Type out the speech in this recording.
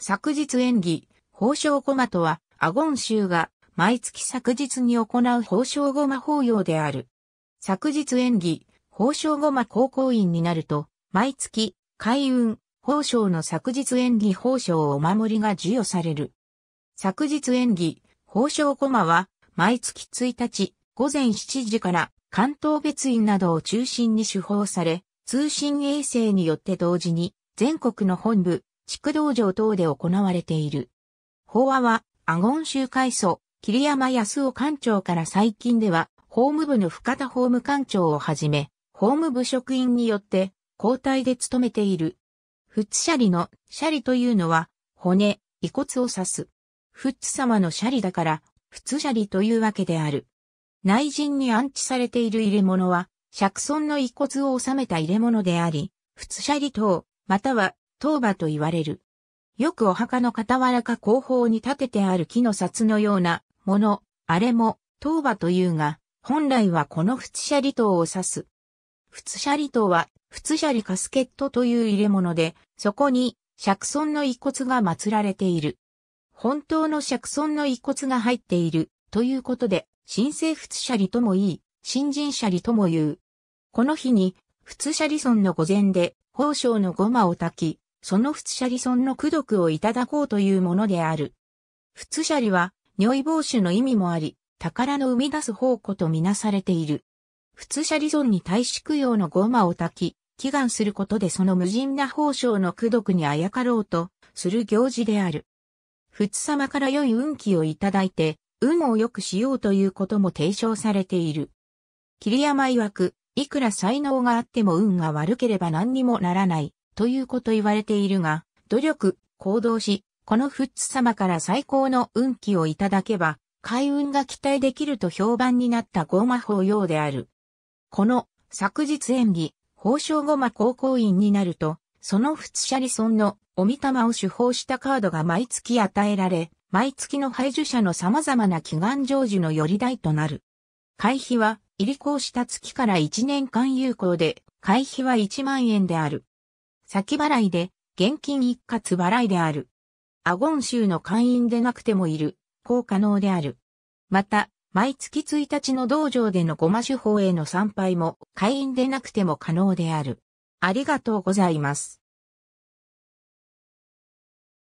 昨日演技、宝生駒とは、アゴン州が毎月昨日に行う宝生駒法要である。昨日演技、宝生駒高校院になると、毎月、開運、宝生の昨日演技宝生お守りが授与される。昨日演技、宝生駒は、毎月1日、午前7時から、関東別院などを中心に手法され、通信衛星によって同時に、全国の本部、築道場等で行われている。法話は、アゴン州会祖、桐山康夫館長から最近では、法務部の深田法務官長をはじめ、法務部職員によって、交代で務めている。仏シャリの、シャリというのは、骨、遺骨を指す。仏様のシャリだから、仏シャリというわけである。内陣に安置されている入れ物は、釈尊の遺骨を収めた入れ物であり、仏シャリ等、または塔馬と言われる。よくお墓の傍らか後方に立ててある木の札のようなもの、あれも塔馬というが、本来はこの仏舎利塔を指す。仏舎利塔は仏舎利カスケットという入れ物で、そこに釈尊の遺骨が祀られている。本当の釈尊の遺骨が入っているということで、新生仏舎利ともいい、新人舎利とも言う。この日に、仏舎利村の御前で、宝生のごまを炊き、その仏舎利尊の功徳をいただこうというものである。仏舎利は、尿意防止の意味もあり、宝の生み出す宝庫とみなされている。仏舎利尊に大し供養のゴマを炊き、祈願することでその無尽な宝生の功徳にあやかろうとする行事である。仏様から良い運気をいただいて、運を良くしようということも提唱されている。桐山曰く、いくら才能があっても運が悪ければ何にもならない。ということ言われているが、努力、行動し、このフッツ様から最高の運気をいただけば、開運が期待できると評判になったゴマ法要である。この、昨日演技、宝生ゴマ高校員になると、そのフツシャリソンのお御霊を手法したカードが毎月与えられ、毎月の排除者の様々な祈願成就のより代となる。会費は、入り口した月から1年間有効で、会費は1万円である。先払いで、現金一括払いである。アゴン州の会員でなくてもいる、こう可能である。また、毎月1日の道場でのごま手法への参拝も、会員でなくても可能である。ありがとうございます。